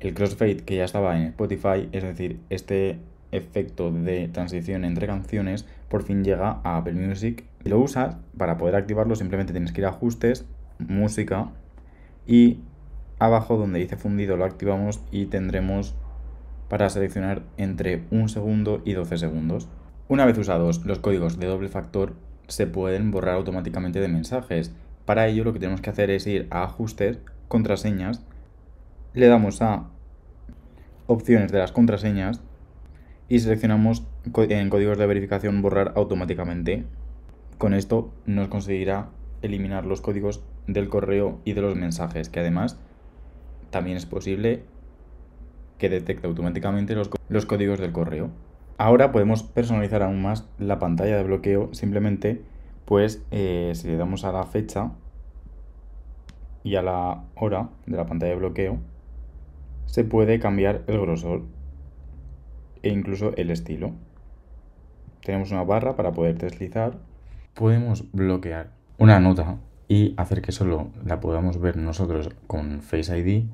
El crossfade que ya estaba en Spotify, es decir, este efecto de transición entre canciones, por fin llega a Apple Music. lo usas, para poder activarlo simplemente tienes que ir a ajustes, música y abajo donde dice fundido lo activamos y tendremos para seleccionar entre un segundo y 12 segundos. Una vez usados los códigos de doble factor, se pueden borrar automáticamente de mensajes. Para ello lo que tenemos que hacer es ir a ajustes, contraseñas le damos a opciones de las contraseñas y seleccionamos en códigos de verificación borrar automáticamente. Con esto nos conseguirá eliminar los códigos del correo y de los mensajes, que además también es posible que detecte automáticamente los, códigos del correo. Ahora podemos personalizar aún más la pantalla de bloqueo, simplemente pues eh, si le damos a la fecha y a la hora de la pantalla de bloqueo, se puede cambiar el grosor e incluso el estilo. Tenemos una barra para poder deslizar. Podemos bloquear una nota y hacer que solo la podamos ver nosotros con Face ID.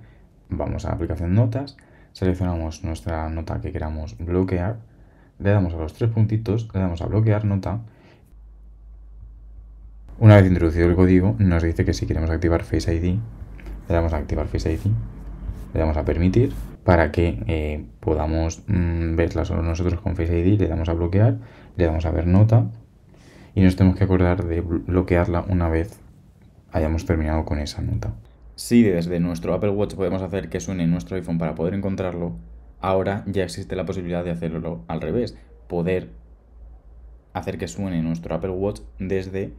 Vamos a la aplicación Notas, seleccionamos nuestra nota que queramos bloquear, le damos a los tres puntitos, le damos a bloquear nota. Una vez introducido el código, nos dice que si queremos activar Face ID, le damos a activar Face ID le damos a permitir para que eh, podamos mm, verla solo nosotros con Face ID, le damos a bloquear, le damos a ver nota y nos tenemos que acordar de bloquearla una vez hayamos terminado con esa nota. Si desde nuestro Apple Watch podemos hacer que suene nuestro iPhone para poder encontrarlo, ahora ya existe la posibilidad de hacerlo al revés, poder hacer que suene nuestro Apple Watch desde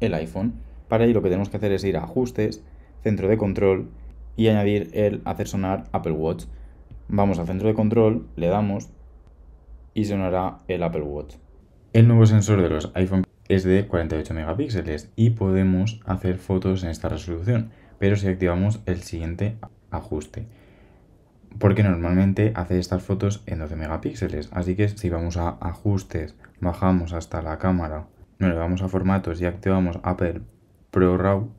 el iPhone. Para ello lo que tenemos que hacer es ir a ajustes, centro de control, y añadir el hacer sonar Apple Watch. Vamos al centro de control, le damos y sonará el Apple Watch. El nuevo sensor de los iPhone es de 48 megapíxeles y podemos hacer fotos en esta resolución, pero si activamos el siguiente ajuste, porque normalmente hace estas fotos en 12 megapíxeles, así que si vamos a ajustes, bajamos hasta la cámara, nos vamos a formatos y activamos Apple Pro RAW,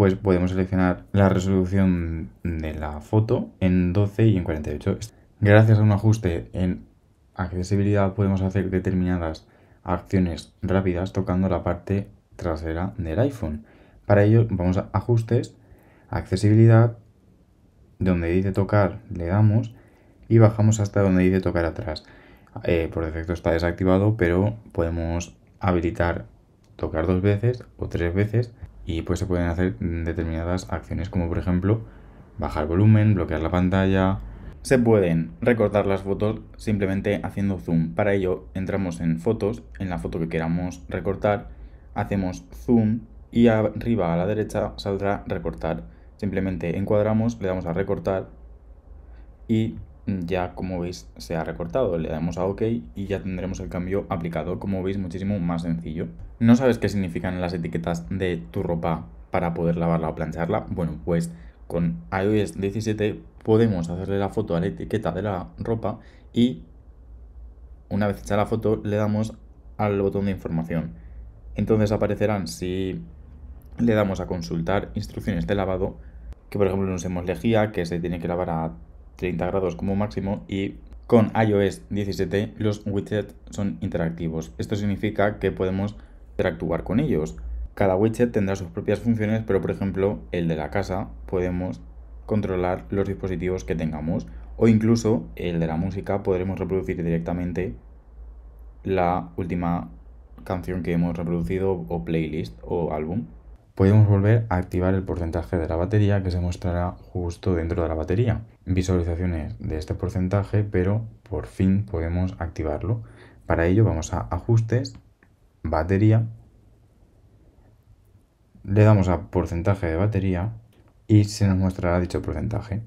pues podemos seleccionar la resolución de la foto en 12 y en 48. Gracias a un ajuste en accesibilidad podemos hacer determinadas acciones rápidas tocando la parte trasera del iPhone. Para ello vamos a ajustes, accesibilidad, donde dice tocar le damos y bajamos hasta donde dice tocar atrás. Eh, por defecto está desactivado, pero podemos habilitar tocar dos veces o tres veces y pues se pueden hacer determinadas acciones como por ejemplo bajar volumen, bloquear la pantalla. Se pueden recortar las fotos simplemente haciendo zoom. Para ello entramos en fotos, en la foto que queramos recortar, hacemos zoom y arriba a la derecha saldrá recortar. Simplemente encuadramos, le damos a recortar y ya como veis se ha recortado, le damos a OK y ya tendremos el cambio aplicado, como veis muchísimo más sencillo. ¿No sabes qué significan las etiquetas de tu ropa para poder lavarla o plancharla? Bueno, pues con iOS 17 podemos hacerle la foto a la etiqueta de la ropa y una vez hecha la foto le damos al botón de información. Entonces aparecerán si le damos a consultar instrucciones de lavado, que por ejemplo nos hemos lejía, que se tiene que lavar a 30 grados como máximo y con iOS 17 los widgets son interactivos. Esto significa que podemos interactuar con ellos. Cada widget tendrá sus propias funciones, pero por ejemplo el de la casa podemos controlar los dispositivos que tengamos o incluso el de la música podremos reproducir directamente la última canción que hemos reproducido o playlist o álbum podemos volver a activar el porcentaje de la batería que se mostrará justo dentro de la batería. Visualizaciones de este porcentaje, pero por fin podemos activarlo. Para ello vamos a ajustes, batería, le damos a porcentaje de batería y se nos mostrará dicho porcentaje.